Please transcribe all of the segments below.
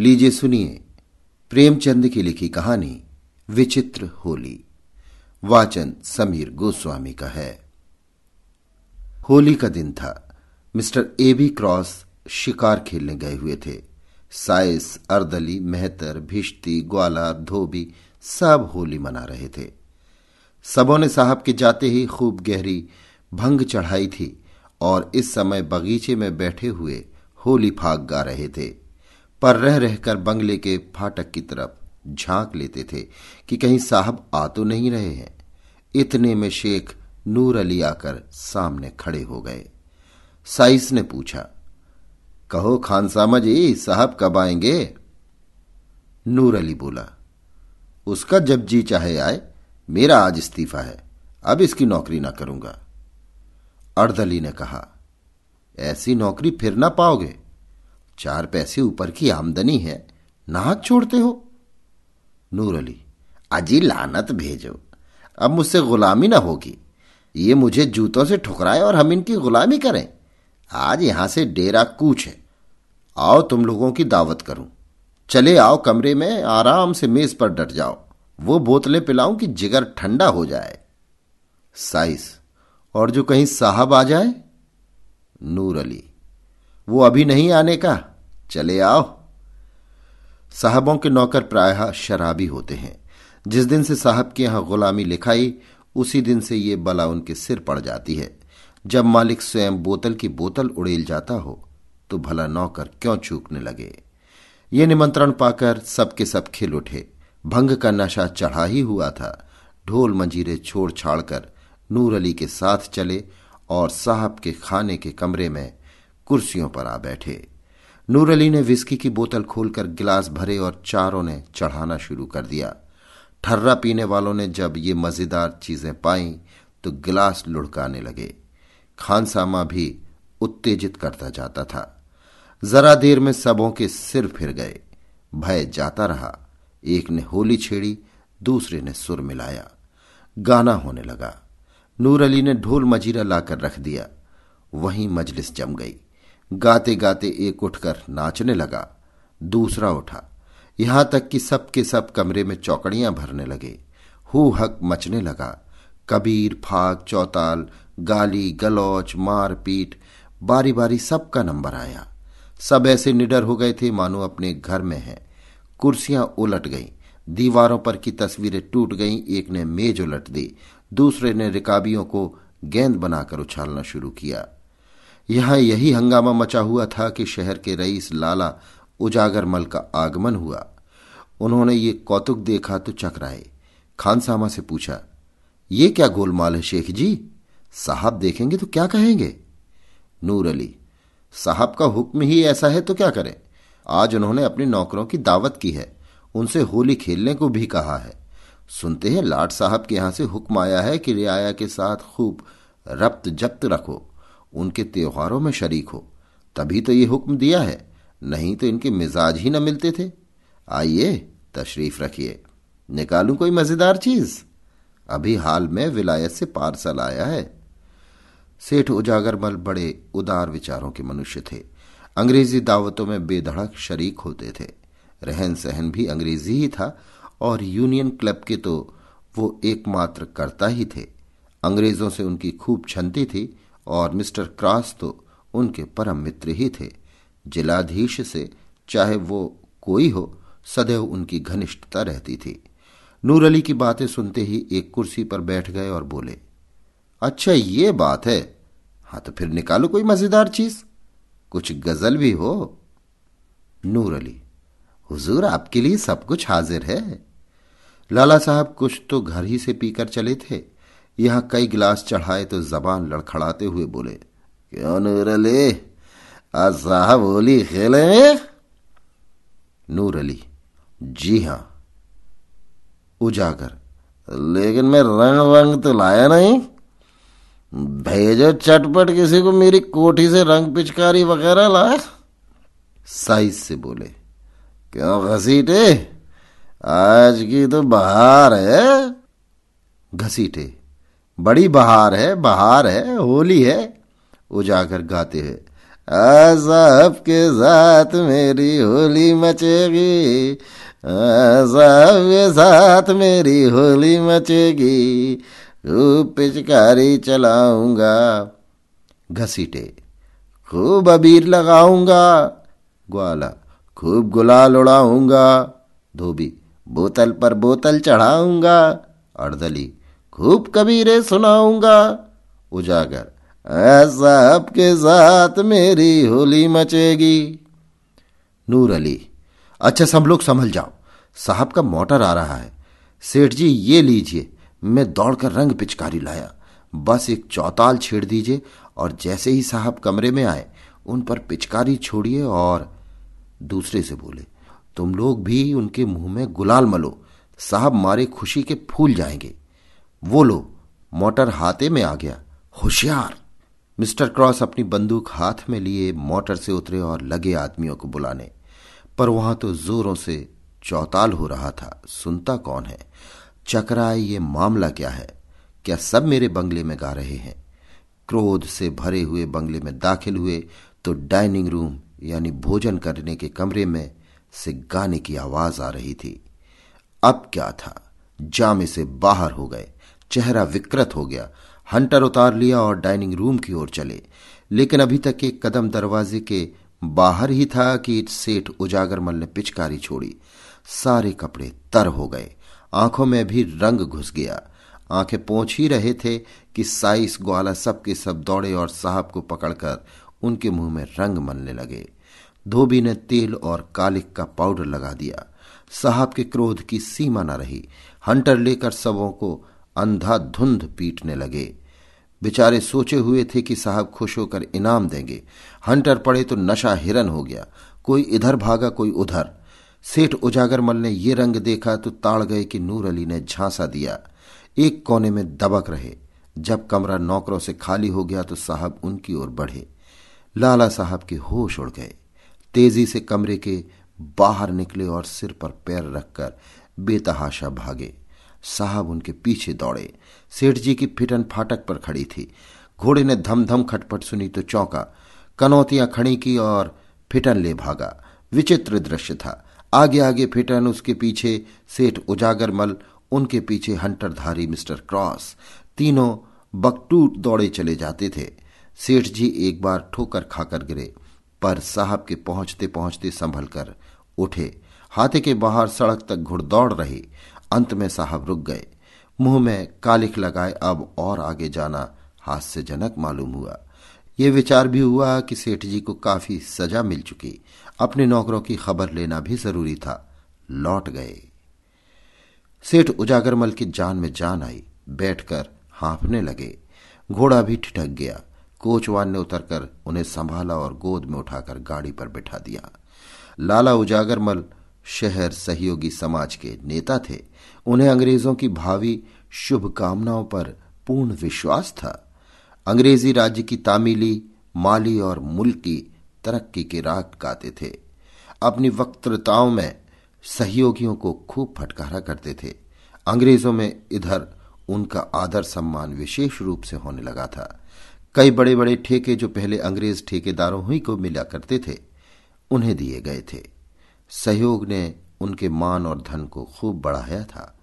लीजिए सुनिए प्रेमचंद की लिखी कहानी विचित्र होली वाचन समीर गोस्वामी का है होली का दिन था मिस्टर ए बी क्रॉस शिकार खेलने गए हुए थे साइस अर्दली मेहतर भिश्ती ग्वाला धोबी सब होली मना रहे थे सबों ने साहब के जाते ही खूब गहरी भंग चढ़ाई थी और इस समय बगीचे में बैठे हुए होली फाग गा रहे थे पर रह रहकर बंगले के फाटक की तरफ झांक लेते थे कि कहीं साहब आ तो नहीं रहे हैं इतने में शेख नूर अली आकर सामने खड़े हो गए साइस ने पूछा कहो खानसामा जी साहब कब आएंगे नूर अली बोला उसका जब जी चाहे आए मेरा आज इस्तीफा है अब इसकी नौकरी ना करूंगा अर्दली ने कहा ऐसी नौकरी फिर ना पाओगे चार पैसे ऊपर की आमदनी है नाहक छोड़ते हो नूर अली अजी लानत भेजो अब मुझसे गुलामी ना होगी ये मुझे जूतों से ठुकराए और हम इनकी गुलामी करें आज यहां से डेरा कूच है आओ तुम लोगों की दावत करूं चले आओ कमरे में आराम से मेज पर डट जाओ वो बोतलें पिलाऊं कि जिगर ठंडा हो जाए साइस और जो कहीं साहब आ जाए नूर अली वो अभी नहीं आने का चले आओ साहबों के नौकर प्रायः शराबी होते हैं जिस दिन से साहब के यहां गुलामी लिखाई उसी दिन से ये बला उनके सिर पड़ जाती है जब मालिक स्वयं बोतल की बोतल उड़ेल जाता हो तो भला नौकर क्यों चूकने लगे ये निमंत्रण पाकर सबके सब खिल उठे भंग का नशा चढ़ा ही हुआ था ढोल मंजीरे छोड़ छाड़ कर नूर अली के साथ चले और साहब के खाने के कमरे में कुर्सियों पर आ बैठे नूर अली ने विस्की की बोतल खोलकर गिलास भरे और चारों ने चढ़ाना शुरू कर दिया ठर्रा पीने वालों ने जब ये मज़ेदार चीज़ें पाई तो गिलास लुढ़काने लगे खानसामा भी उत्तेजित करता जाता था जरा देर में सबों के सिर फिर गए भय जाता रहा एक ने होली छेड़ी दूसरे ने सुर मिलाया गाना होने लगा नूर अली ने ढोल मजीरा लाकर रख दिया वहीं मजलिस जम गई गाते गाते एक उठकर नाचने लगा दूसरा उठा यहां तक कि सब के सब कमरे में चौकड़ियां भरने लगे हु हक मचने लगा कबीर फाग चौताल गाली गलौच मारपीट बारी बारी सबका नंबर आया सब ऐसे निडर हो गए थे मानो अपने घर में हैं कुर्सियां उलट गईं दीवारों पर की तस्वीरें टूट गईं एक ने मेज उलट दी दूसरे ने रिकाबियों को गेंद बनाकर उछालना शुरू किया यहां यही हंगामा मचा हुआ था कि शहर के रईस लाला उजागर मल का आगमन हुआ उन्होंने ये कौतुक देखा तो चकराए खानसामा से पूछा ये क्या गोलमाल है शेख जी साहब देखेंगे तो क्या कहेंगे नूर अली साहब का हुक्म ही ऐसा है तो क्या करें आज उन्होंने अपने नौकरों की दावत की है उनसे होली खेलने को भी कहा है सुनते हैं लाट साहब के यहां से हुक्म आया है कि रियाया के साथ खूब रप्त जब्त रखो उनके त्योहारों में शरीक हो तभी तो ये हुक्म दिया है नहीं तो इनके मिजाज ही न मिलते थे आइए तशरीफ रखिए निकालू कोई मज़ेदार चीज़ अभी हाल में विलायत से पार्सल आया है सेठ उजागरमल बड़े उदार विचारों के मनुष्य थे अंग्रेजी दावतों में बेधड़क शरीक होते थे रहन सहन भी अंग्रेजी ही था और यूनियन क्लब के तो वो एकमात्र करता ही थे अंग्रेजों से उनकी खूब क्षमती थी और मिस्टर क्रॉस तो उनके परम मित्र ही थे जिलाधीश से चाहे वो कोई हो सदैव उनकी घनिष्ठता रहती थी नूर अली की बातें सुनते ही एक कुर्सी पर बैठ गए और बोले अच्छा ये बात है हाँ तो फिर निकालो कोई मजेदार चीज कुछ गजल भी हो नूर अली हुजूर आपके लिए सब कुछ हाजिर है लाला साहब कुछ तो घर ही से पीकर चले थे यहां कई गिलास चढ़ाए तो जबान लड़खड़ाते हुए बोले क्यों नूर अली आज साहब होली खेले नूर अली जी हां उजागर लेकिन मैं रंग रंग तो लाया नहीं भेजो चटपट किसी को मेरी कोठी से रंग पिचकारी वगैरह लाए साइज से बोले क्यों घसीटे आज की तो बाहर है घसीटे बड़ी बहार है बहार है होली है उजागर गाते हैं के साथ मेरी होली मचेगी के साथ मेरी होली मचेगी खूब पिचकारी चलाऊंगा घसीटे खूब अबीर लगाऊंगा ग्वाला खूब गुलाल उड़ाऊंगा धोबी बोतल पर बोतल चढ़ाऊंगा अर्दली खूब कबीरे सुनाऊंगा उजागर ऐसा आपके साथ मेरी होली मचेगी नूर अली अच्छा सब लोग संभल जाओ साहब का मोटर आ रहा है सेठ जी ये लीजिए मैं दौड़कर रंग पिचकारी लाया बस एक चौताल छेड़ दीजिए और जैसे ही साहब कमरे में आए उन पर पिचकारी छोड़िए और दूसरे से बोले तुम लोग भी उनके मुंह में गुलाल मलो साहब मारे खुशी के फूल जाएंगे वो लो मोटर हाथे में आ गया होशियार मिस्टर क्रॉस अपनी बंदूक हाथ में लिए मोटर से उतरे और लगे आदमियों को बुलाने पर वहां तो जोरों से चौताल हो रहा था सुनता कौन है चकराए ये मामला क्या है क्या सब मेरे बंगले में गा रहे हैं क्रोध से भरे हुए बंगले में दाखिल हुए तो डाइनिंग रूम यानी भोजन करने के कमरे में से गाने की आवाज आ रही थी अब क्या था जामे से बाहर हो गए चेहरा विकृत हो गया हंटर उतार लिया और डाइनिंग रूम की ओर चले लेकिन अभी तक एक कदम दरवाजे के बाहर ही था कि सेठ मल ने पिचकारी छोड़ी सारे कपड़े तर हो गए आंखों में भी रंग घुस गया आंखें पहुंच ही रहे थे कि साइस ग्वाला सब के सब दौड़े और साहब को पकड़कर उनके मुंह में रंग मलने लगे धोबी ने तेल और कालिक का पाउडर लगा दिया साहब के क्रोध की सीमा न रही हंटर लेकर सबों को अंधाधुंध पीटने लगे बेचारे सोचे हुए थे कि साहब खुश होकर इनाम देंगे हंटर पड़े तो नशा हिरन हो गया कोई इधर भागा कोई उधर सेठ उजागरमल ने ये रंग देखा तो ताड़ गए कि नूर अली ने झांसा दिया एक कोने में दबक रहे जब कमरा नौकरों से खाली हो गया तो साहब उनकी ओर बढ़े लाला साहब के होश उड़ गए तेजी से कमरे के बाहर निकले और सिर पर पैर रखकर बेतहाशा भागे साहब उनके पीछे दौड़े सेठ जी की फिटन फाटक पर खड़ी थी घोड़े ने धम धम खटपट सुनी तो चौंका कनौतियां खड़ी की और फिटन ले भागा विचित्र दृश्य था आगे आगे फिटन उसके पीछे सेठ उजागरमल उनके पीछे हंटरधारी मिस्टर क्रॉस तीनों बकटूट दौड़े चले जाते थे सेठ जी एक बार ठोकर खाकर गिरे पर साहब के पहुंचते पहुंचते संभल कर उठे हाथे के बाहर सड़क तक घुड़ दौड़ रही अंत में साहब रुक गए मुंह में कालिख लगाए अब और आगे जाना हास्यजनक मालूम हुआ ये विचार भी हुआ कि सेठ जी को काफी सजा मिल चुकी अपने नौकरों की खबर लेना भी जरूरी था लौट गए सेठ उजागरमल की जान में जान आई बैठकर हाँफने लगे घोड़ा भी ठिठक गया कोचवान ने उतरकर उन्हें संभाला और गोद में उठाकर गाड़ी पर बिठा दिया लाला उजागरमल शहर सहयोगी समाज के नेता थे उन्हें अंग्रेजों की भावी शुभकामनाओं पर पूर्ण विश्वास था अंग्रेजी राज्य की तामीली माली और मुल्की तरक्की के राग गाते थे अपनी वक्तृताओं में सहयोगियों को खूब फटकारा करते थे अंग्रेजों में इधर उनका आदर सम्मान विशेष रूप से होने लगा था कई बड़े बड़े ठेके जो पहले अंग्रेज ठेकेदारों ही को मिला करते थे उन्हें दिए गए थे सहयोग ने उनके मान और धन को खूब बढ़ाया था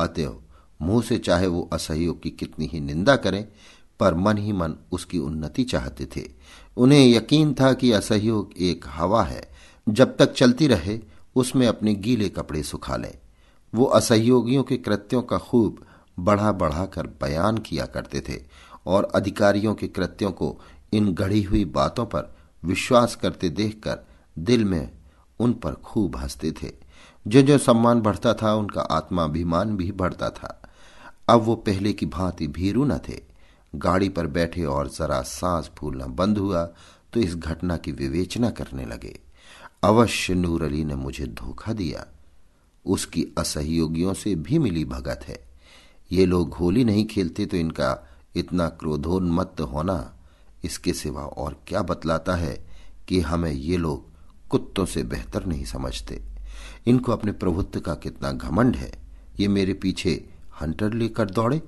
अतएव मुंह से चाहे वो असहयोग की कितनी ही निंदा करें पर मन ही मन उसकी उन्नति चाहते थे उन्हें यकीन था कि असहयोग एक हवा है जब तक चलती रहे उसमें अपने गीले कपड़े सुखा लें वो असहयोगियों के कृत्यों का खूब बढ़ा बढ़ा कर बयान किया करते थे और अधिकारियों के कृत्यों को इन गढ़ी हुई बातों पर विश्वास करते देखकर दिल में उन पर खूब हंसते थे जो जो सम्मान बढ़ता था उनका आत्माभिमान भी बढ़ता था अब वो पहले की भांति भीरू न थे गाड़ी पर बैठे और जरा सांस फूलना बंद हुआ तो इस घटना की विवेचना करने लगे अवश्य नूर अली ने मुझे धोखा दिया उसकी असहयोगियों से भी मिली भगत है ये लोग होली नहीं खेलते तो इनका इतना क्रोधोन्मत्त होना इसके सिवा और क्या बतलाता है कि हमें ये लोग कुत्तों से बेहतर नहीं समझते इनको अपने प्रभुत्व का कितना घमंड है ये मेरे पीछे हंटर लेकर दौड़े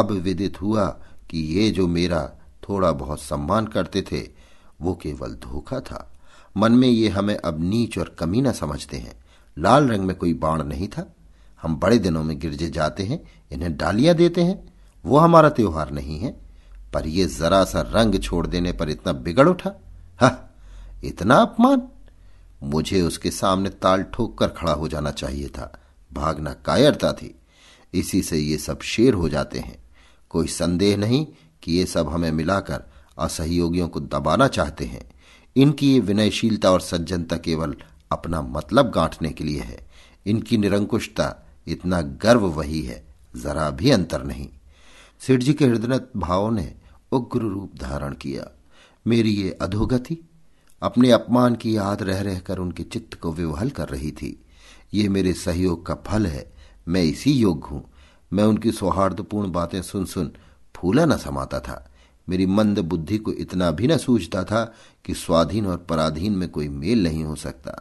अब विदित हुआ कि ये जो मेरा थोड़ा बहुत सम्मान करते थे वो केवल धोखा था मन में ये हमें अब नीच और कमीना समझते हैं लाल रंग में कोई बाण नहीं था हम बड़े दिनों में गिरजे जाते हैं इन्हें डालियां देते हैं वो हमारा त्योहार नहीं है पर ये जरा सा रंग छोड़ देने पर इतना बिगड़ उठा हा इतना अपमान मुझे उसके सामने ताल ठोक कर खड़ा हो जाना चाहिए था भागना कायरता थी इसी से ये सब शेर हो जाते हैं कोई संदेह नहीं कि ये सब हमें मिलाकर असहयोगियों को दबाना चाहते हैं इनकी ये विनयशीलता और सज्जनता केवल अपना मतलब गांठने के लिए है इनकी निरंकुशता इतना गर्व वही है जरा भी अंतर नहीं सेठ जी के हृदय भावों ने उग्र रूप धारण किया मेरी ये अधोगति अपने अपमान की याद रह रहकर उनके चित्त को विवहल कर रही थी ये मेरे सहयोग का फल है मैं इसी योग्य हूं मैं उनकी सौहार्दपूर्ण बातें सुन सुन फूला न समाता था मेरी मंद बुद्धि को इतना भी न सूझता था कि स्वाधीन और पराधीन में कोई मेल नहीं हो सकता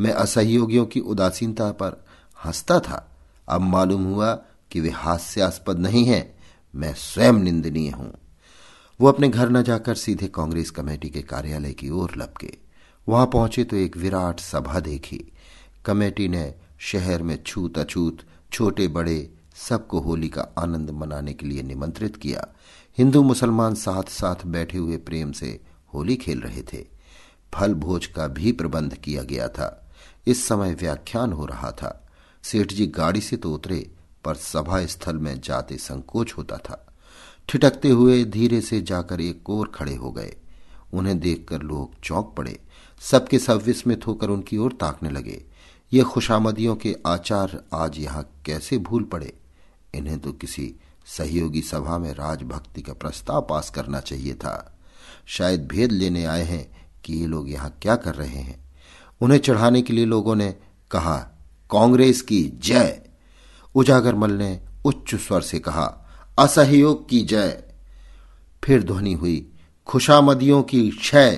मैं असहयोगियों की उदासीनता पर हंसता था अब मालूम हुआ कि वे हास्यास्पद नहीं है मैं स्वयं निंदनीय हूं वो अपने घर न जाकर सीधे कांग्रेस कमेटी के कार्यालय की ओर लपके वहां पहुंचे तो एक विराट सभा देखी कमेटी ने शहर में छूत अछूत छोटे बड़े सबको होली का आनंद मनाने के लिए निमंत्रित किया हिंदू मुसलमान साथ साथ बैठे हुए प्रेम से होली खेल रहे थे फल भोज का भी प्रबंध किया गया था इस समय व्याख्यान हो रहा था सेठ जी गाड़ी से तो उतरे पर सभा स्थल में जाते संकोच होता था ठिटकते हुए धीरे से जाकर एक कोर खड़े हो गए उन्हें देखकर लोग चौंक पड़े सबके सब विस्मित होकर उनकी ओर ताकने लगे ये खुशामदियों के आचार आज यहां कैसे भूल पड़े इन्हें तो किसी सहयोगी सभा में राजभक्ति का प्रस्ताव पास करना चाहिए था शायद भेद लेने आए हैं कि ये लोग यहां क्या कर रहे हैं उन्हें चढ़ाने के लिए लोगों ने कहा कांग्रेस की जय उजागर मल ने उच्च स्वर से कहा असहयोग की जय फिर ध्वनि हुई खुशामदियों की क्षय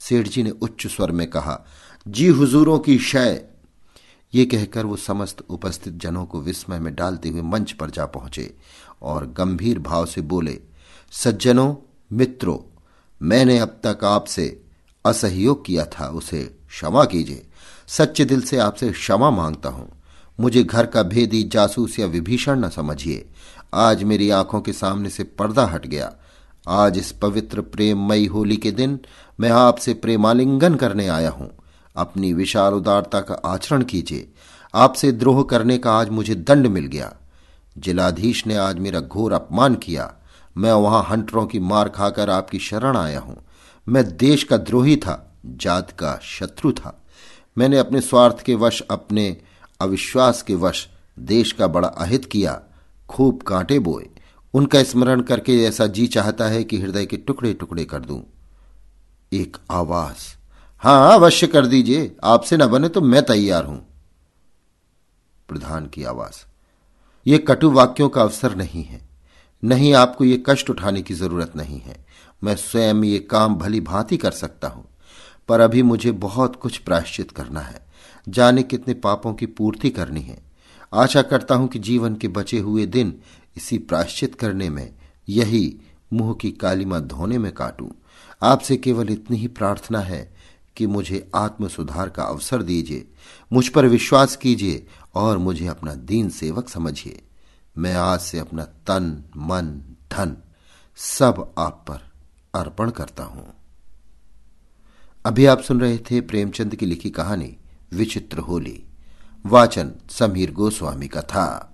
सेठ जी ने उच्च स्वर में कहा जी हुजूरों की क्षय ये कहकर वो समस्त उपस्थित जनों को विस्मय में डालते हुए मंच पर जा पहुंचे और गंभीर भाव से बोले सज्जनों मित्रों मैंने अब तक आपसे असहयोग किया था उसे क्षमा कीजिए सच्चे दिल से आपसे क्षमा मांगता हूं मुझे घर का भेदी जासूस या विभीषण न समझिए आज मेरी आंखों के सामने से पर्दा हट गया आज इस पवित्र प्रेममयी होली के दिन मैं आपसे प्रेमालिंगन करने आया हूं अपनी विशाल उदारता का आचरण कीजिए आपसे द्रोह करने का आज मुझे दंड मिल गया जिलाधीश ने आज मेरा घोर अपमान किया मैं वहां हंटरों की मार खाकर आपकी शरण आया हूं मैं देश का द्रोही था जात का शत्रु था मैंने अपने स्वार्थ के वश अपने अविश्वास के वश देश का बड़ा अहित किया खूब कांटे बोए उनका स्मरण करके ऐसा जी चाहता है कि हृदय के टुकड़े टुकड़े कर दूं एक आवाज हां अवश्य कर दीजिए आपसे न बने तो मैं तैयार हूं प्रधान की आवाज ये कटु वाक्यों का अवसर नहीं है नहीं आपको ये कष्ट उठाने की जरूरत नहीं है मैं स्वयं ये काम भली भांति कर सकता हूं पर अभी मुझे बहुत कुछ प्रायश्चित करना है जाने कितने पापों की पूर्ति करनी है आशा करता हूं कि जीवन के बचे हुए दिन इसी प्राश्चित करने में यही मुंह की कालीमा धोने में काटूं आपसे केवल इतनी ही प्रार्थना है कि मुझे आत्म सुधार का अवसर दीजिए मुझ पर विश्वास कीजिए और मुझे अपना दीन सेवक समझिए मैं आज से अपना तन मन धन सब आप पर अर्पण करता हूं अभी आप सुन रहे थे प्रेमचंद की लिखी कहानी विचित्र होली वाचन समीर गोस्वामी का था